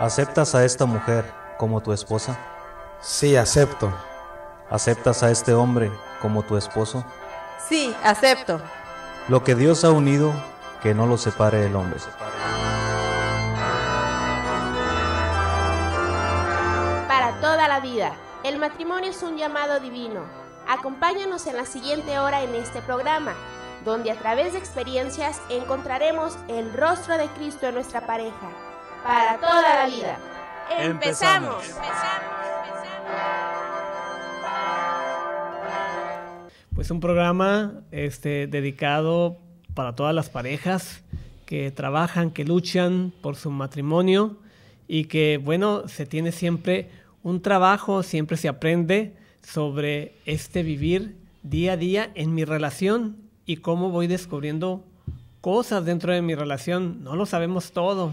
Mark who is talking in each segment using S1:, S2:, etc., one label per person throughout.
S1: ¿Aceptas a esta mujer como tu esposa? Sí, acepto. ¿Aceptas a este hombre como tu esposo?
S2: Sí, acepto.
S1: Lo que Dios ha unido, que no lo separe el hombre.
S2: Para toda la vida, el matrimonio es un llamado divino. Acompáñanos en la siguiente hora en este programa, donde a través de experiencias encontraremos el rostro de Cristo en nuestra pareja para toda la vida.
S1: Empezamos. Pues un programa este, dedicado para todas las parejas que trabajan, que luchan por su matrimonio y que, bueno, se tiene siempre un trabajo, siempre se aprende sobre este vivir día a día en mi relación y cómo voy descubriendo cosas dentro de mi relación. No lo sabemos todo,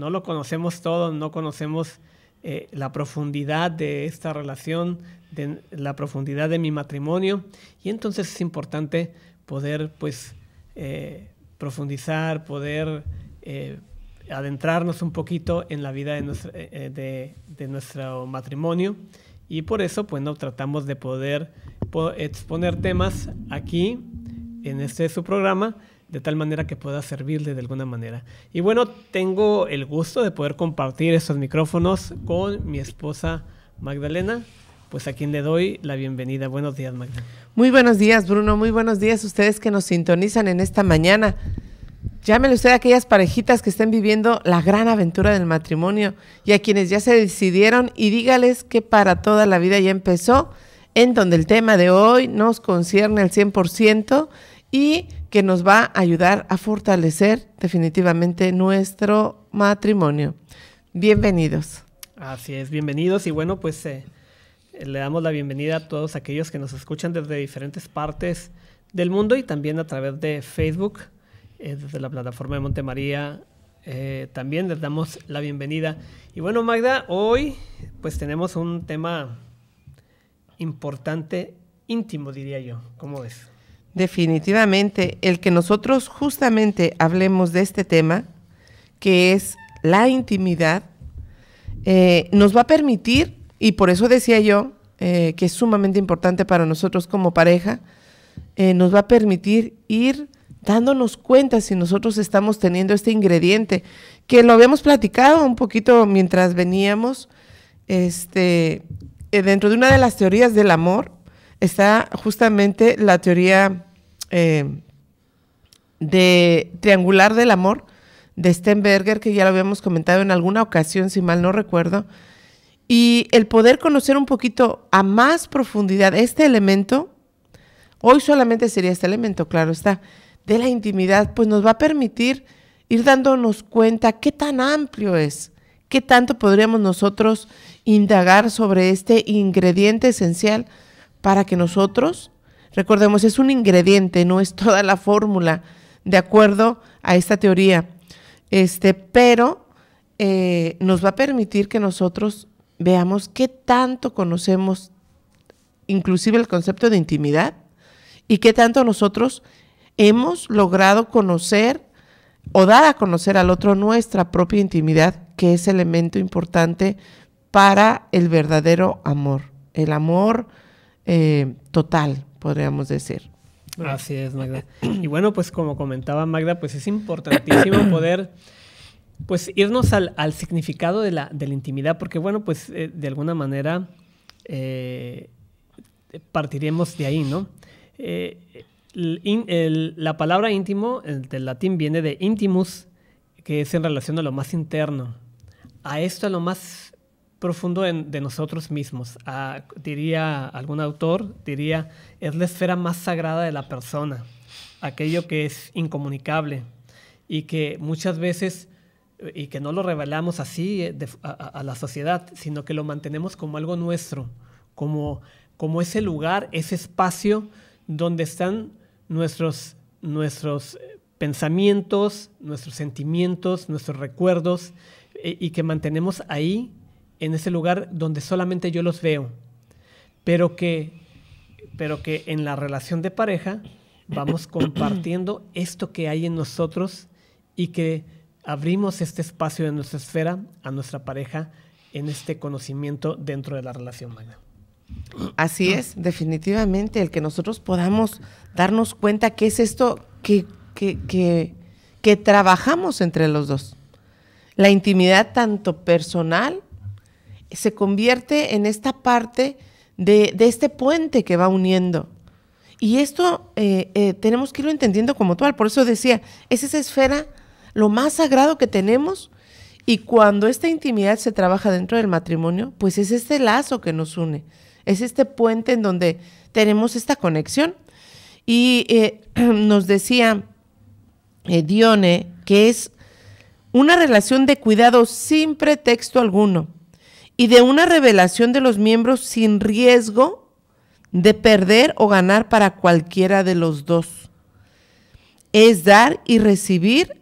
S1: no lo conocemos todo, no conocemos eh, la profundidad de esta relación, de la profundidad de mi matrimonio. Y entonces es importante poder, pues, eh, profundizar, poder eh, adentrarnos un poquito en la vida de nuestro, matrimonio. Y por eso, pues, tratamos de poder exponer temas aquí en este su programa de tal manera que pueda servirle de alguna manera. Y bueno, tengo el gusto de poder compartir esos micrófonos con mi esposa Magdalena, pues a quien le doy la bienvenida. Buenos días, Magdalena.
S2: Muy buenos días, Bruno. Muy buenos días ustedes que nos sintonizan en esta mañana. Llámele usted a aquellas parejitas que estén viviendo la gran aventura del matrimonio y a quienes ya se decidieron y dígales que para toda la vida ya empezó, en donde el tema de hoy nos concierne al 100% y que nos va a ayudar a fortalecer definitivamente nuestro matrimonio. Bienvenidos.
S1: Así es, bienvenidos y bueno, pues eh, le damos la bienvenida a todos aquellos que nos escuchan desde diferentes partes del mundo y también a través de Facebook, eh, desde la plataforma de Montemaría. Eh, también les damos la bienvenida. Y bueno, Magda, hoy pues tenemos un tema importante, íntimo, diría yo. ¿Cómo ves?
S2: Definitivamente, el que nosotros justamente hablemos de este tema, que es la intimidad, eh, nos va a permitir, y por eso decía yo eh, que es sumamente importante para nosotros como pareja, eh, nos va a permitir ir dándonos cuenta si nosotros estamos teniendo este ingrediente, que lo habíamos platicado un poquito mientras veníamos, este, dentro de una de las teorías del amor, está justamente la teoría eh, de triangular del amor de Stenberger, que ya lo habíamos comentado en alguna ocasión, si mal no recuerdo, y el poder conocer un poquito a más profundidad este elemento, hoy solamente sería este elemento, claro está, de la intimidad, pues nos va a permitir ir dándonos cuenta qué tan amplio es, qué tanto podríamos nosotros indagar sobre este ingrediente esencial para que nosotros, recordemos, es un ingrediente, no es toda la fórmula, de acuerdo a esta teoría. Este, pero eh, nos va a permitir que nosotros veamos qué tanto conocemos, inclusive el concepto de intimidad, y qué tanto nosotros hemos logrado conocer o dar a conocer al otro nuestra propia intimidad, que es elemento importante para el verdadero amor. El amor eh, total, podríamos decir.
S1: Así es, Magda. Y bueno, pues como comentaba Magda, pues es importantísimo poder pues irnos al, significado de la, intimidad, porque bueno, pues eh, de alguna manera eh, partiremos de ahí, ¿no? la palabra íntimo del latín viene de intimus, que es en relación a lo más interno, a esto a lo más profundo en, de nosotros mismos. Ah, diría algún autor, diría, es la esfera más sagrada de la persona, aquello que es incomunicable y que muchas veces y que no lo revelamos así eh, a, la sociedad, sino que lo mantenemos como algo nuestro, como, como ese lugar, ese espacio donde están nuestros, nuestros eh, pensamientos, nuestros sentimientos, nuestros recuerdos, eh, y que mantenemos ahí en ese lugar donde solamente yo los veo, pero que, pero que en la relación de pareja vamos compartiendo esto que hay en nosotros y que abrimos este espacio de nuestra esfera a nuestra pareja en este conocimiento dentro de la relación humana.
S2: Así es, definitivamente, el que nosotros podamos darnos cuenta que es esto que, que, que trabajamos entre los dos. La intimidad tanto personal se convierte en esta parte de, este puente que va uniendo. Y esto eh, eh, tenemos que irlo entendiendo como tal. Por eso decía, es esa esfera lo más sagrado que tenemos y cuando esta intimidad se trabaja dentro del matrimonio, pues es este lazo que nos une, es este puente en donde tenemos esta conexión. Y eh, nos decía Dione que es una relación de cuidado sin pretexto alguno y de una revelación de los miembros sin riesgo de perder o ganar para cualquiera de los dos. Es dar y recibir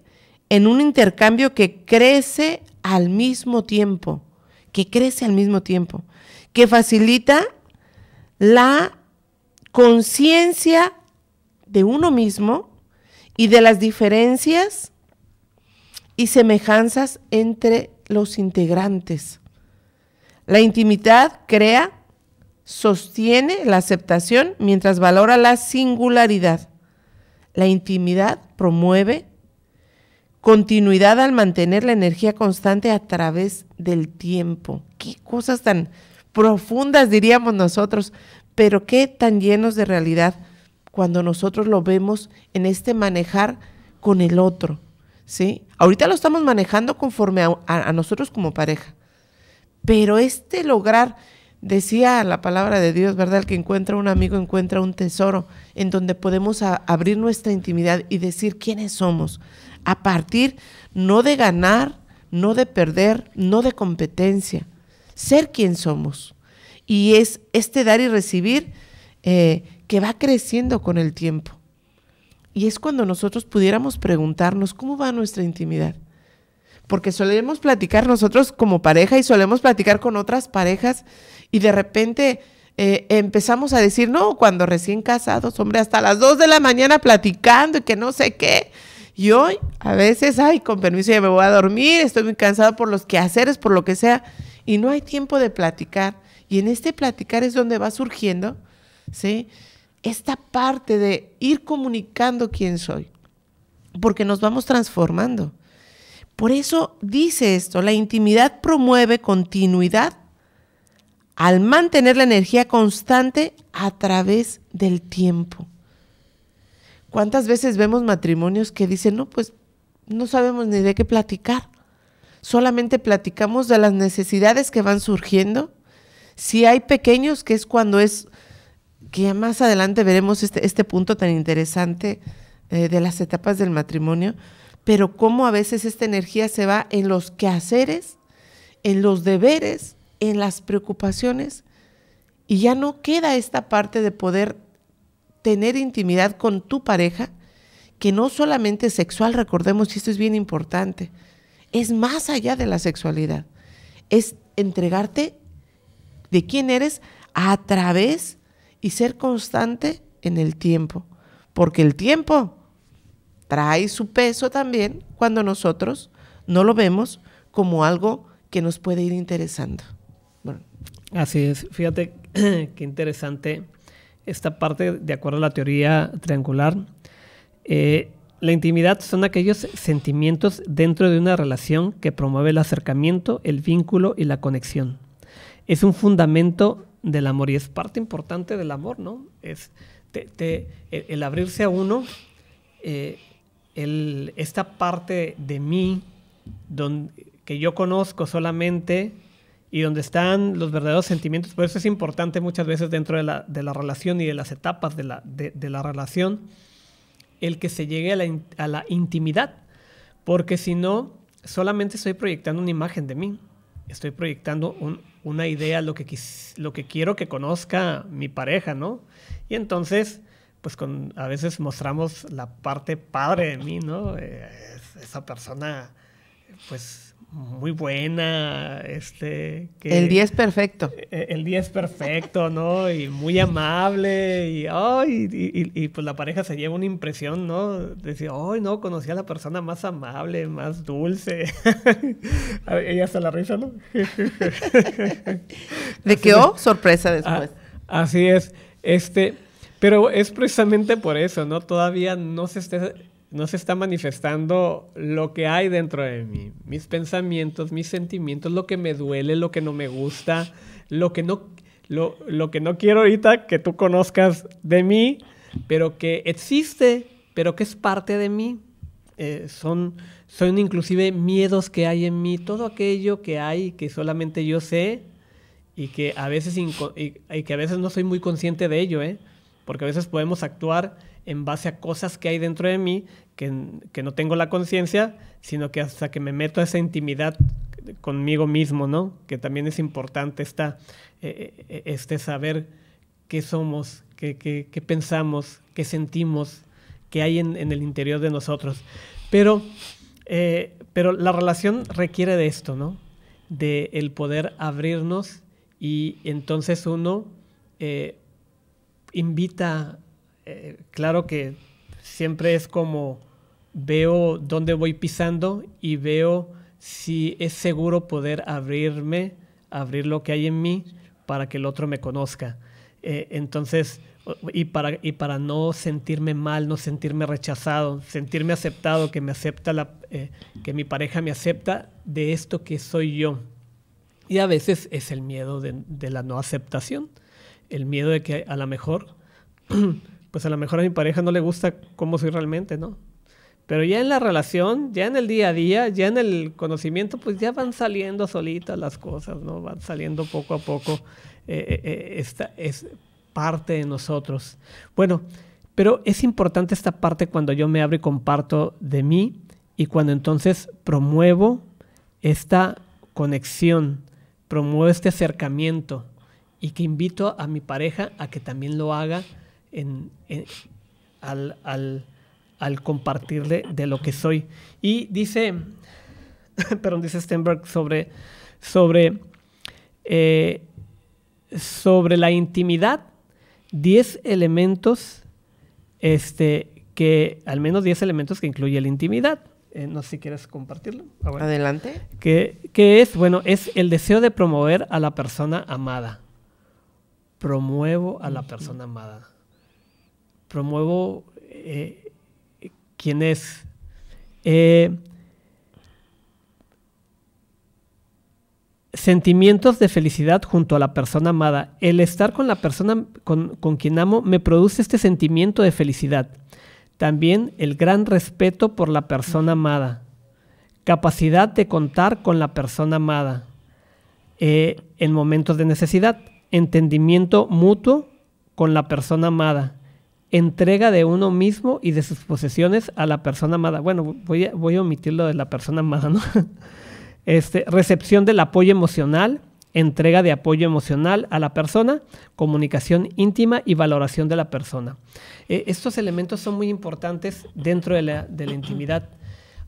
S2: en un intercambio que crece al mismo tiempo, que crece al mismo tiempo, que facilita la conciencia de uno mismo y de las diferencias y semejanzas entre los integrantes. La intimidad crea, sostiene la aceptación mientras valora la singularidad. La intimidad promueve continuidad al mantener la energía constante a través del tiempo. Qué cosas tan profundas diríamos nosotros, pero qué tan llenos de realidad cuando nosotros lo vemos en este manejar con el otro. ¿sí? Ahorita lo estamos manejando conforme a nosotros como pareja. Pero este lograr, decía la palabra de Dios, ¿verdad? El que encuentra un amigo encuentra un tesoro en donde podemos abrir nuestra intimidad y decir quiénes somos. A partir no de ganar, no de perder, no de competencia, ser quien somos. Y es este dar y recibir eh, que va creciendo con el tiempo. Y es cuando nosotros pudiéramos preguntarnos cómo va nuestra intimidad porque solemos platicar nosotros como pareja y solemos platicar con otras parejas y de repente eh, empezamos a decir, no, cuando recién casados, hombre, hasta las 2 de la mañana platicando y que no sé qué. Y hoy a veces, ay, con permiso ya me voy a dormir, estoy muy cansado por los quehaceres, por lo que sea, y no hay tiempo de platicar. Y en este platicar es donde va surgiendo, ¿sí? Esta parte de ir comunicando quién soy, porque nos vamos transformando. Por eso dice esto, la intimidad promueve continuidad al mantener la energía constante a través del tiempo. ¿Cuántas veces vemos matrimonios que dicen, no, pues no sabemos ni de qué platicar? Solamente platicamos de las necesidades que van surgiendo. Si hay pequeños, que es cuando es, que ya más adelante veremos este, este punto tan interesante eh, de las etapas del matrimonio, pero cómo a veces esta energía se va en los quehaceres, en los deberes, en las preocupaciones, y ya no queda esta parte de poder tener intimidad con tu pareja, que no solamente es sexual, recordemos, y esto es bien importante, es más allá de la sexualidad, es entregarte de quién eres a través y ser constante en el tiempo, porque el tiempo trae su peso también cuando nosotros no lo vemos como algo que nos puede ir interesando.
S1: Así es, fíjate qué interesante esta parte de acuerdo a la teoría triangular. Eh, la intimidad son aquellos sentimientos dentro de una relación que promueve el acercamiento, el vínculo y la conexión. Es un fundamento del amor y es parte importante del amor, ¿no? Es el, abrirse a uno eh, esta parte de mí que yo conozco solamente y donde están los verdaderos sentimientos. Por eso es importante muchas veces dentro de la, relación y de las etapas de la, relación el que se llegue a la, intimidad, porque si no, solamente estoy proyectando una imagen de mí, estoy proyectando una idea, lo que, lo que quiero que conozca mi pareja, ¿no? Y entonces pues con, a veces mostramos la parte padre de mí, ¿no? Eh, esa persona, pues muy buena, este... Que, el 10 perfecto. E, el es perfecto, ¿no? Y muy amable, y, ¡ay! y, pues la pareja se lleva una impresión, ¿no? Decir, ¡ay, no, conocí a la persona más amable, más dulce. ella hasta la risa, ¿no? ¿De qué, oh, Sorpresa después. Ah, así es. Este, pero es precisamente por eso, ¿no? Todavía no se, no se está manifestando lo que hay dentro de mí, mis pensamientos, mis sentimientos, lo que me duele, lo que no me gusta, lo que no, lo, lo que no quiero ahorita que tú conozcas de mí, pero que existe, pero que es parte de mí. Eh, son, son inclusive miedos que hay en mí, todo aquello que hay que solamente yo sé y que a veces, y que a veces no soy muy consciente de ello, ¿eh? porque a veces podemos actuar en base a cosas que hay dentro de mí que, que no tengo la conciencia, sino que hasta que me meto a esa intimidad conmigo mismo, ¿no? Que también es importante eh, eh, este saber qué somos, qué, pensamos, qué sentimos, qué hay en, el interior de nosotros. Pero, eh, pero la relación requiere de esto, ¿no? De el poder abrirnos y entonces uno invita, eh, claro que siempre es como veo dónde voy pisando y veo si es seguro poder abrirme, abrir lo que hay en mí para que el otro me conozca. Eh, entonces, y para, y para no sentirme mal, no sentirme rechazado, sentirme aceptado, que me acepta eh, que mi pareja me acepta de esto que soy yo. Y a veces es el miedo de la no aceptación el miedo de que a lo mejor, pues a lo mejor a mi pareja no le gusta cómo soy realmente, ¿no? Pero ya en la relación, ya en el día a día, ya en el conocimiento, pues ya van saliendo solitas las cosas, ¿no? Van saliendo poco a poco eh, eh, eh, esta es parte de nosotros. Bueno, pero es importante esta parte cuando yo me abro y comparto de mí y cuando entonces promuevo esta conexión, promuevo este acercamiento, y que invito a mi pareja a que también lo haga al, compartirle de lo que soy. Y dice, perdón, dice Stenberg sobre, eh, la intimidad, 10 elementos este, que, al menos 10 elementos que incluye la intimidad. Eh, no sé si quieres compartirlo. Ah, Adelante. ¿Qué es, bueno, es el deseo de promover a la persona amada promuevo a la persona amada. Promuevo eh, quién es. Eh, sentimientos de felicidad junto a la persona amada. El estar con la persona con, con, quien amo me produce este sentimiento de felicidad. También el gran respeto por la persona amada. Capacidad de contar con la persona amada eh, en momentos de necesidad entendimiento mutuo con la persona amada, entrega de uno mismo y de sus posesiones a la persona amada. Bueno, voy a, voy omitir lo de la persona amada, ¿no? Este, recepción del apoyo emocional, entrega de apoyo emocional a la persona, comunicación íntima y valoración de la persona. E, estos elementos son muy importantes dentro de la, de la intimidad.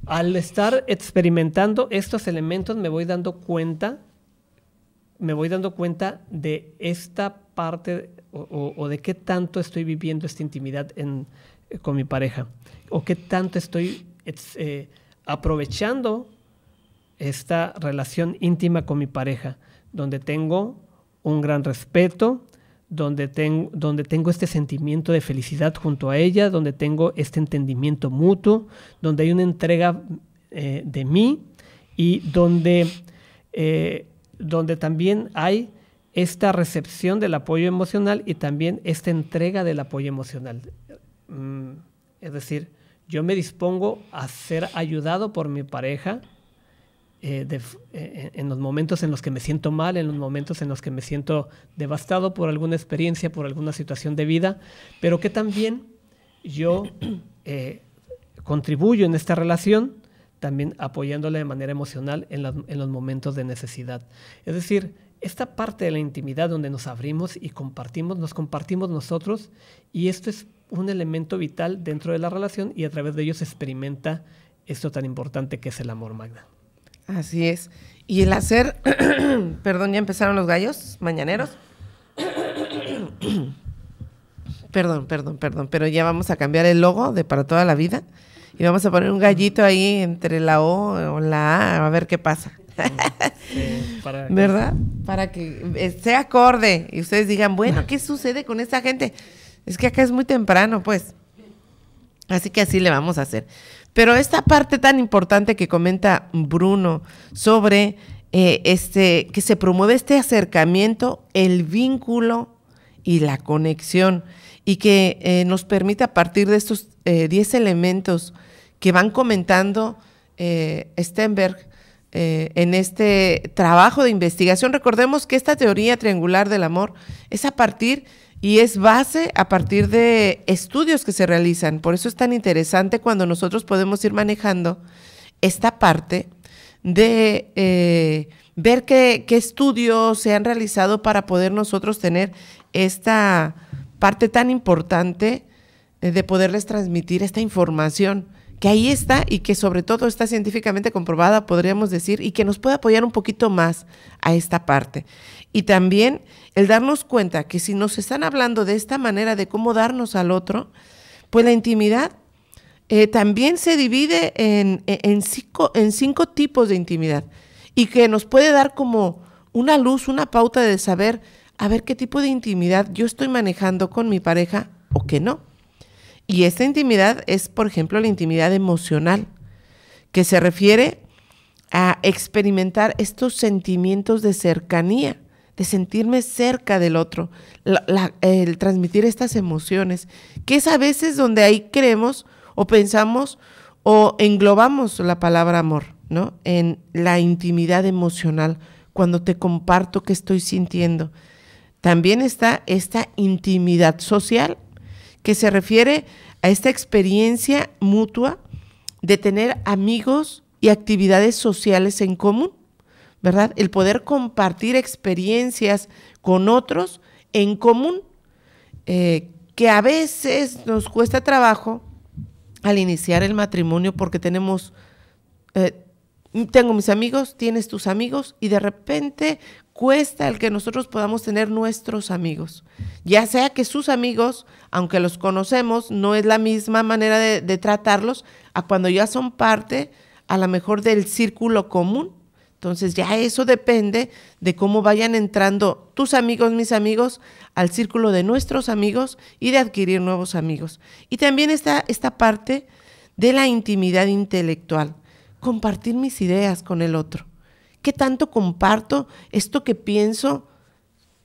S1: Al estar experimentando estos elementos me voy dando cuenta me voy dando cuenta de esta parte o, de qué tanto estoy viviendo esta intimidad eh, con mi pareja o qué tanto estoy eh, aprovechando esta relación íntima con mi pareja, donde tengo un gran respeto, donde, donde tengo este sentimiento de felicidad junto a ella, donde tengo este entendimiento mutuo, donde hay una entrega eh, de mí y donde donde también hay esta recepción del apoyo emocional y también esta entrega del apoyo emocional. Mm, es decir, yo me dispongo a ser ayudado por mi pareja eh, eh, en los momentos en los que me siento mal, en los momentos en los que me siento devastado por alguna experiencia, por alguna situación de vida, pero que también yo eh, contribuyo en esta relación también apoyándola de manera emocional en, en los momentos de necesidad. Es decir, esta parte de la intimidad donde nos abrimos y compartimos, nos compartimos nosotros y esto es un elemento vital dentro de la relación y a través de ello se experimenta esto tan importante que es el amor, magna.
S2: Así es. Y el hacer, perdón, ya empezaron los gallos mañaneros. perdón, perdón, perdón, pero ya vamos a cambiar el logo de para toda la vida y vamos a poner un gallito ahí entre la O o la A, a ver qué pasa. ¿Verdad? Para que eh, sea acorde y ustedes digan, bueno, ¿qué sucede con esta gente? Es que acá es muy temprano, pues. Así que así le vamos a hacer. Pero esta parte tan importante que comenta Bruno sobre eh, este, que se promueve este acercamiento, el vínculo y la conexión, y que eh, nos permite a partir de estos 10 eh, elementos que van comentando eh, Stenberg en este trabajo de investigación. Recordemos que esta teoría triangular del amor es a partir y es base a partir de estudios que se realizan. Por eso es tan interesante cuando nosotros podemos ir manejando esta parte de ver qué, qué, estudios se han realizado para poder nosotros tener esta parte tan importante eh, de poderles transmitir esta información que ahí está y que sobre todo está científicamente comprobada, podríamos decir, y que nos puede apoyar un poquito más a esta parte. Y también el darnos cuenta que si nos están hablando de esta manera de cómo darnos al otro, pues la intimidad eh, también se divide e, en, cinco, en cinco tipos de intimidad y que nos puede dar como una luz, una pauta de saber a ver qué tipo de intimidad yo estoy manejando con mi pareja o qué no. Y esta intimidad es, por ejemplo, la intimidad emocional, que se refiere a experimentar estos sentimientos de cercanía, de sentirme cerca del otro, el transmitir estas emociones, que es a veces donde ahí creemos o pensamos o englobamos la palabra amor, ¿no? En la intimidad emocional, cuando te comparto qué estoy sintiendo, también está esta intimidad social que se refiere a esta experiencia mutua de tener amigos y actividades sociales en común, ¿verdad? El poder compartir experiencias con otros en común, eh, que a veces nos cuesta trabajo al iniciar el matrimonio porque tenemos eh, tengo mis amigos, tienes tus amigos y de repente cuesta el que nosotros podamos tener nuestros amigos. Ya sea que sus amigos, aunque los conocemos, no es la misma manera de, tratarlos a cuando ya son parte a lo mejor del círculo común. Entonces ya eso depende de cómo vayan entrando tus amigos, mis amigos, al círculo de nuestros amigos y de adquirir nuevos amigos. Y también está esta parte de la intimidad intelectual compartir mis ideas con el otro. ¿Qué tanto comparto esto que pienso?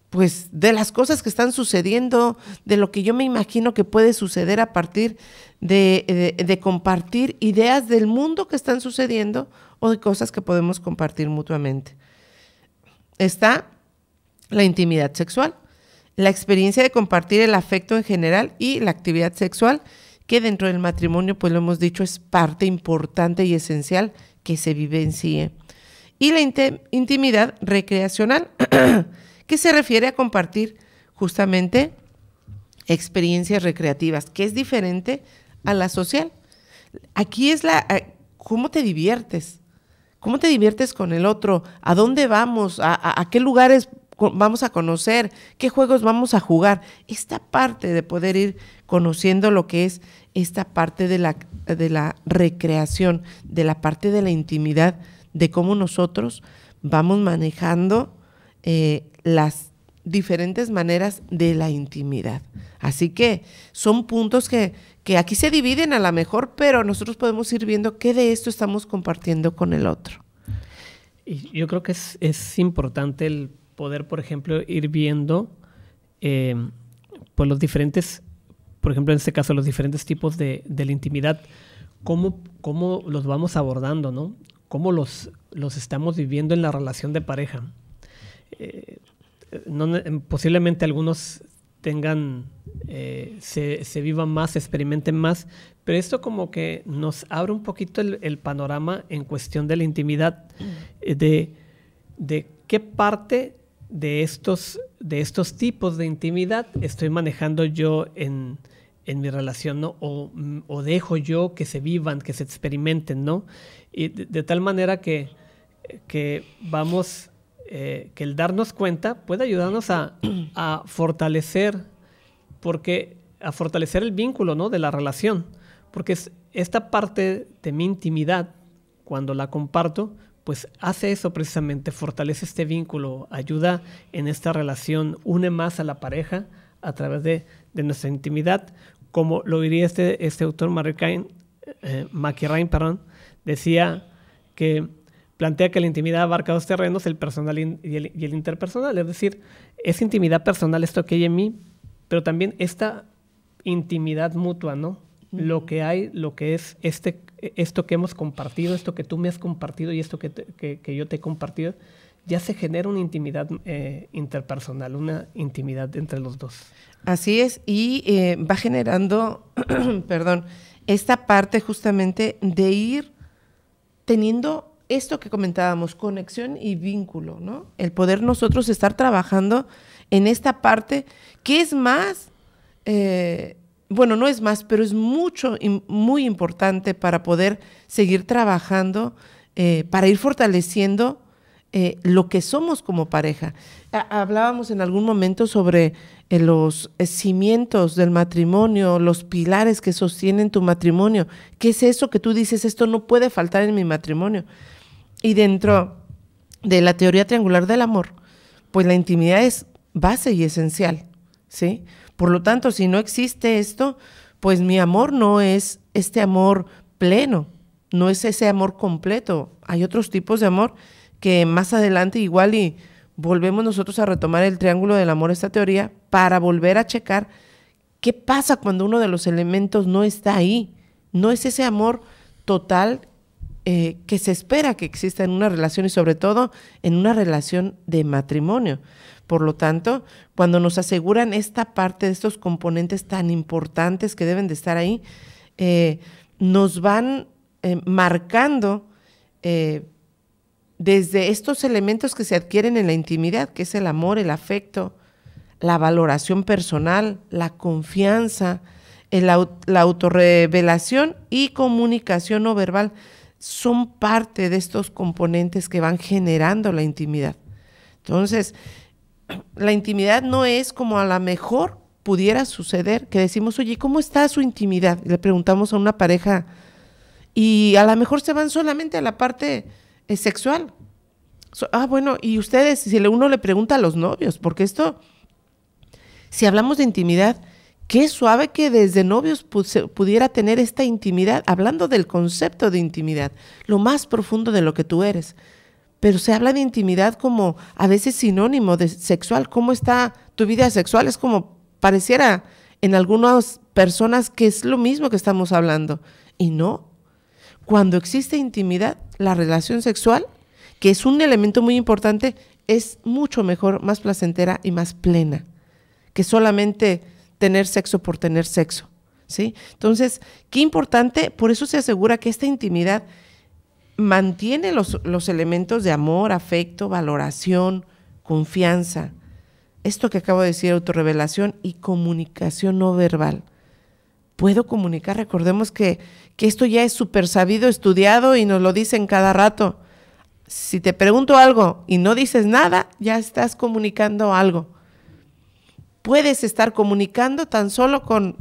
S2: Pues de las cosas que están sucediendo, de lo que yo me imagino que puede suceder a partir de, de, compartir ideas del mundo que están sucediendo o de cosas que podemos compartir mutuamente. Está la intimidad sexual, la experiencia de compartir el afecto en general y la actividad sexual que dentro del matrimonio, pues lo hemos dicho, es parte importante y esencial que se vivencie. Y la intimidad recreacional, que se refiere a compartir justamente experiencias recreativas, que es diferente a la social. Aquí es la eh, cómo te diviertes, cómo te diviertes con el otro, a dónde vamos, a, qué lugares vamos a conocer, qué juegos vamos a jugar. Esta parte de poder ir conociendo lo que es esta parte de la, de la recreación, de la parte de la intimidad, de cómo nosotros vamos manejando eh, las diferentes maneras de la intimidad. Así que son puntos que, aquí se dividen a lo mejor, pero nosotros podemos ir viendo qué de esto estamos compartiendo con el otro.
S1: yo creo que es, importante el poder, por ejemplo, ir viendo eh, pues, los diferentes por ejemplo, en este caso, los diferentes tipos de, la intimidad, ¿cómo, ¿cómo, los vamos abordando, ¿no? ¿Cómo los, los estamos viviendo en la relación de pareja? Eh, posiblemente algunos tengan, eh, se, vivan más, experimenten más, pero esto como que nos abre un poquito el, panorama en cuestión de la intimidad, eh, de, de qué parte de estos, de estos tipos de intimidad estoy manejando yo en, en mi relación, ¿no? Mm, o, dejo yo que se vivan, que se experimenten, ¿no? Y de, tal manera que, que vamos, eh, que el darnos cuenta puede ayudarnos a, fortalecer, porque a fortalecer el vínculo, ¿no? De la relación, porque esta parte de mi intimidad, cuando la comparto, pues hace eso precisamente, fortalece este vínculo, ayuda en esta relación, une más a la pareja a través de, de nuestra intimidad, como lo diría este, este autor mackie, eh, perdón, decía que plantea que la intimidad abarca dos terrenos, el personal y el, interpersonal. Es decir, es intimidad personal esto que hay en mí, pero también esta intimidad mutua, ¿no? Lo que hay, lo que es este, esto que hemos compartido, esto que tú me has compartido y esto que, que yo te he compartido, ya se genera una intimidad eh, interpersonal, una intimidad entre los dos.
S2: Así es, y eh, va generando, perdón, esta parte justamente de ir teniendo esto que comentábamos, conexión y vínculo, ¿no? El poder nosotros estar trabajando en esta parte que es más, eh, bueno, no es más, pero es mucho, muy importante para poder seguir trabajando, para ir fortaleciendo eh, lo que somos como pareja. Hablábamos en algún momento sobre eh, los eh, cimientos del matrimonio, los pilares que sostienen tu matrimonio. ¿Qué es eso que tú dices? Esto no puede faltar en mi matrimonio. Y dentro de la teoría triangular del amor, pues la intimidad es base y esencial, ¿sí? Por lo tanto, si no existe esto, pues mi amor no es este amor pleno, no es ese amor completo. Hay otros tipos de amor que más adelante igual y volvemos nosotros a retomar el triángulo del amor, esta teoría, para volver a checar qué pasa cuando uno de los elementos no está ahí. No es ese amor total eh, que se espera que exista en una relación y sobre todo en una relación de matrimonio. Por lo tanto, cuando nos aseguran esta parte de estos componentes tan importantes que deben de estar ahí, eh, nos van eh, marcando desde estos elementos que se adquieren en la intimidad, que es el amor, el afecto, la valoración personal, la confianza, la autorrevelación y comunicación no verbal, son parte de estos componentes que van generando la intimidad. Entonces, la intimidad no es como a la mejor pudiera suceder, que decimos, oye, ¿cómo está su intimidad? le preguntamos a una pareja y a lo mejor se van solamente a la parte es sexual. ah, bueno, y ustedes, si uno le pregunta a los novios, porque esto, si hablamos de intimidad, qué suave que desde novios pudiera tener esta intimidad, hablando del concepto de intimidad, lo más profundo de lo que tú eres. Pero se habla de intimidad como a veces sinónimo de sexual. ¿Cómo está tu vida sexual? Es como pareciera en algunas personas que es lo mismo que estamos hablando. Y no. Cuando existe intimidad, la relación sexual, que es un elemento muy importante, es mucho mejor, más placentera y más plena que solamente tener sexo por tener sexo. ¿sí? Entonces, qué importante, por eso se asegura que esta intimidad mantiene los, los elementos de amor, afecto, valoración, confianza. Esto que acabo de decir, autorrevelación y comunicación no verbal. Puedo comunicar, recordemos que que esto ya es súper sabido, estudiado y nos lo dicen cada rato. Si te pregunto algo y no dices nada, ya estás comunicando algo. Puedes estar comunicando tan solo con...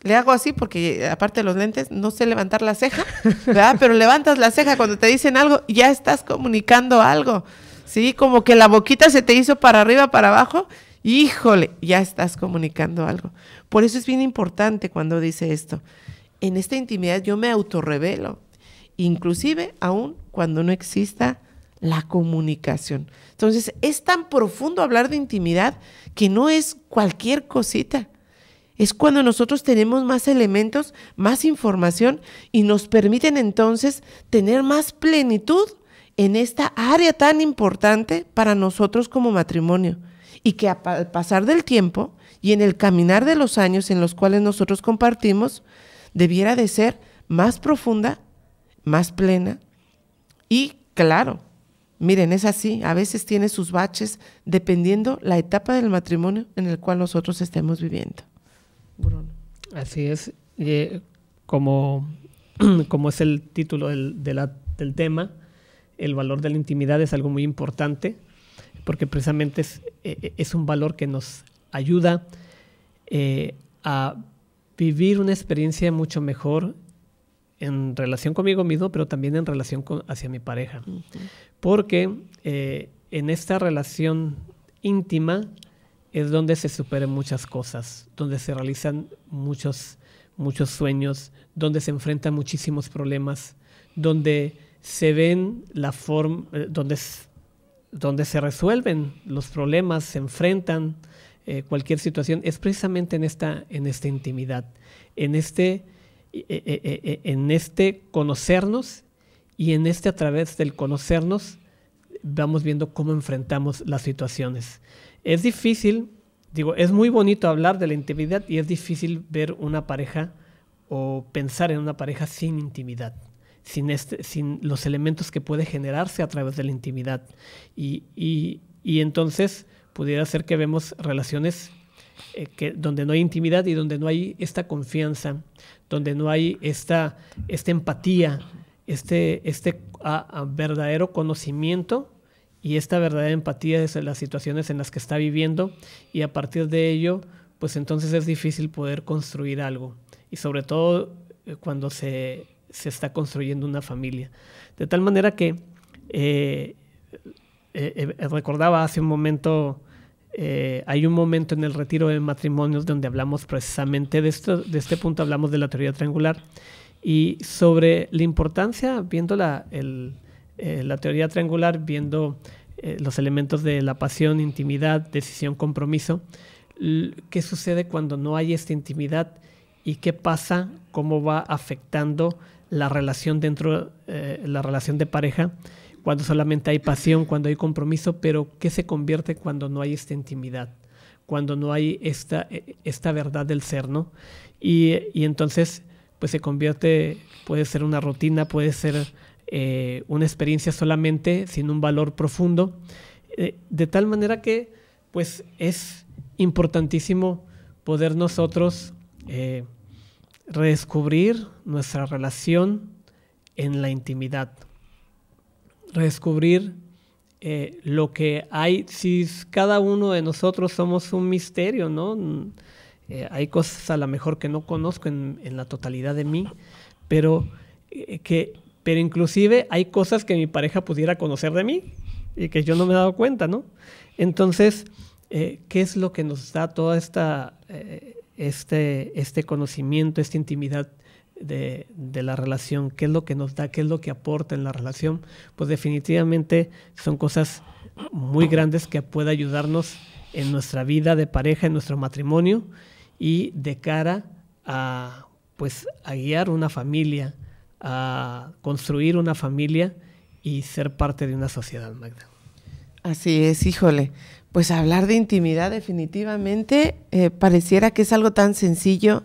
S2: Le hago así porque aparte de los lentes, no sé levantar la ceja, ¿verdad? Pero levantas la ceja cuando te dicen algo, ya estás comunicando algo. Sí, como que la boquita se te hizo para arriba, para abajo, híjole, ya estás comunicando algo. Por eso es bien importante cuando dice esto en esta intimidad yo me autorrevelo, inclusive aún cuando no exista la comunicación. Entonces, es tan profundo hablar de intimidad que no es cualquier cosita. Es cuando nosotros tenemos más elementos, más información y nos permiten entonces tener más plenitud en esta área tan importante para nosotros como matrimonio. Y que al pasar del tiempo y en el caminar de los años en los cuales nosotros compartimos, debiera de ser más profunda, más plena y claro. Miren, es así, a veces tiene sus baches dependiendo la etapa del matrimonio en el cual nosotros estemos viviendo.
S1: Bruno. Así es, eh, como, como es el título del, del tema, el valor de la intimidad es algo muy importante porque precisamente es, eh, eh, es un valor que nos ayuda a vivir una experiencia mucho mejor en relación conmigo mismo, pero también en relación hacia mi pareja. Porque eh, en esta relación íntima es donde se superan muchas cosas, donde se realizan muchos, muchos sueños, donde se enfrentan muchísimos problemas, donde se ven la forma, eh, donde, donde se resuelven los problemas, se enfrentan, eh, cualquier situación, es precisamente en esta, en esta intimidad, en este, eh, eh, en este conocernos y en este a través del conocernos vamos viendo cómo enfrentamos las situaciones. Es difícil, digo, es muy bonito hablar de la intimidad y es difícil ver una pareja o pensar en una pareja sin intimidad. Sin, este, sin, los elementos que puede generarse a través de la intimidad. y, y entonces pudiera ser que vemos relaciones eh, que, donde no hay intimidad y donde no hay esta confianza, donde no hay esta, esta empatía, este, este verdadero conocimiento y esta verdadera empatía de las situaciones en las que está viviendo y a partir de ello, pues entonces es difícil poder construir algo y sobre todo eh, cuando se, se, está construyendo una familia. De tal manera que eh, eh, eh, eh, recordaba hace un momento, hay un momento en el retiro de matrimonios donde hablamos precisamente de esto, de este punto hablamos de la teoría triangular y sobre la importancia, viendo la, la teoría triangular, viendo los elementos de la pasión, intimidad, decisión, compromiso, qué sucede cuando no hay esta intimidad y qué pasa, cómo va afectando la relación dentro, la relación de pareja cuando solamente hay pasión, cuando hay compromiso, pero ¿qué se convierte cuando no hay esta intimidad? Cuando no hay esta, e, verdad del ser, ¿no? Y, entonces, pues se convierte, puede ser una rutina, puede ser eh, una experiencia solamente sin un valor profundo, eh, de tal manera que, pues es importantísimo poder nosotros eh, redescubrir nuestra relación en la intimidad redescubrir eh, lo que hay, si cada uno de nosotros somos un misterio, ¿no? Mm, eh, hay cosas a lo mejor que no conozco en, la totalidad de mí, pero eh, que, pero inclusive hay cosas que mi pareja pudiera conocer de mí y que yo no me he dado cuenta, ¿no? Entonces, ¿qué es lo que nos da todo esta, este, este conocimiento, esta intimidad de, la relación, qué es lo que nos da, qué es lo que aporta en la relación, pues definitivamente son cosas muy grandes que puede ayudarnos en nuestra vida de pareja, en nuestro matrimonio y de cara a pues a guiar una familia, a construir una familia y ser parte de una sociedad, Magda. Así es, híjole. Pues hablar de intimidad
S2: definitivamente eh, pareciera que es algo tan sencillo,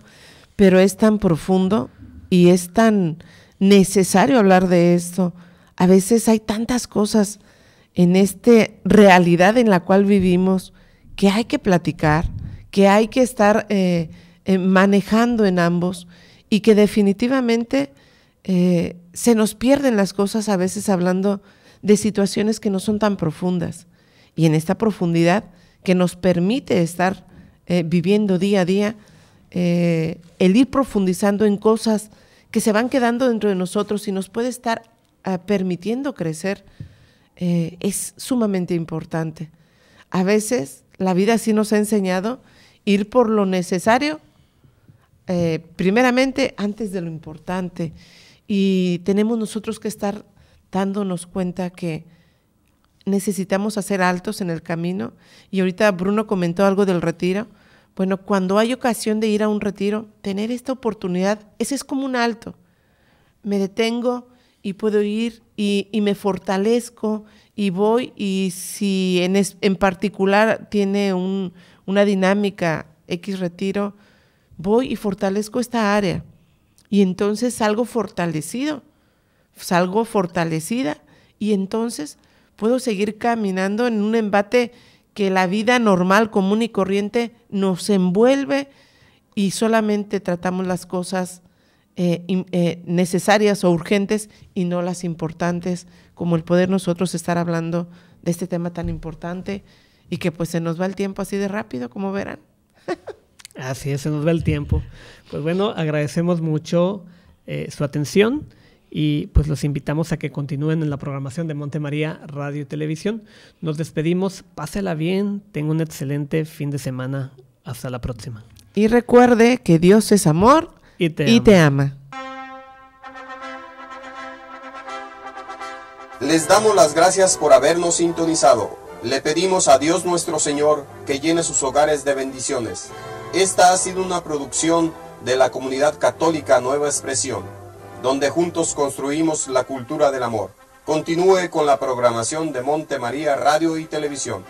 S2: pero es tan profundo y es tan necesario hablar de esto. A veces hay tantas cosas en esta realidad en la cual vivimos que hay que platicar, que hay que estar eh, eh, manejando en ambos y que definitivamente eh, se nos pierden las cosas a veces hablando de situaciones que no son tan profundas. Y en esta profundidad que nos permite estar viviendo día a día, eh, el ir profundizando en cosas que se van quedando dentro de nosotros y nos puede estar ah, permitiendo crecer, eh, es sumamente importante. A veces la vida sí nos ha enseñado ir por lo necesario, eh, primeramente antes de lo importante, y tenemos nosotros que estar dándonos cuenta que necesitamos hacer altos en el camino, y ahorita Bruno comentó algo del retiro, bueno, cuando hay ocasión de ir a un retiro, tener esta oportunidad, ese es como un alto. Me detengo y puedo ir y, me fortalezco y voy y si en, particular tiene una dinámica X retiro, voy y fortalezco esta área. Y entonces salgo fortalecido, salgo fortalecida y entonces puedo seguir caminando en un embate que la vida normal, común y corriente nos envuelve y solamente tratamos las cosas eh, eh, necesarias o urgentes y no las importantes, como el poder nosotros estar hablando de este tema tan importante y que pues se nos va el tiempo así de rápido, como verán.
S1: así es, se nos va el tiempo. Pues bueno, agradecemos mucho eh, su atención y pues los invitamos a que continúen en la programación de Montemaría Radio y Televisión. Nos despedimos, pásela bien, tenga un excelente fin de semana, hasta la próxima.
S2: Y recuerde que Dios es amor y te, te ama.
S1: Les damos las gracias por habernos sintonizado. Le pedimos a Dios nuestro Señor que llene sus hogares de bendiciones. Esta ha sido una producción de la comunidad católica Nueva Expresión donde juntos construimos la cultura del amor. Continúe con la programación de Monte María Radio y Televisión.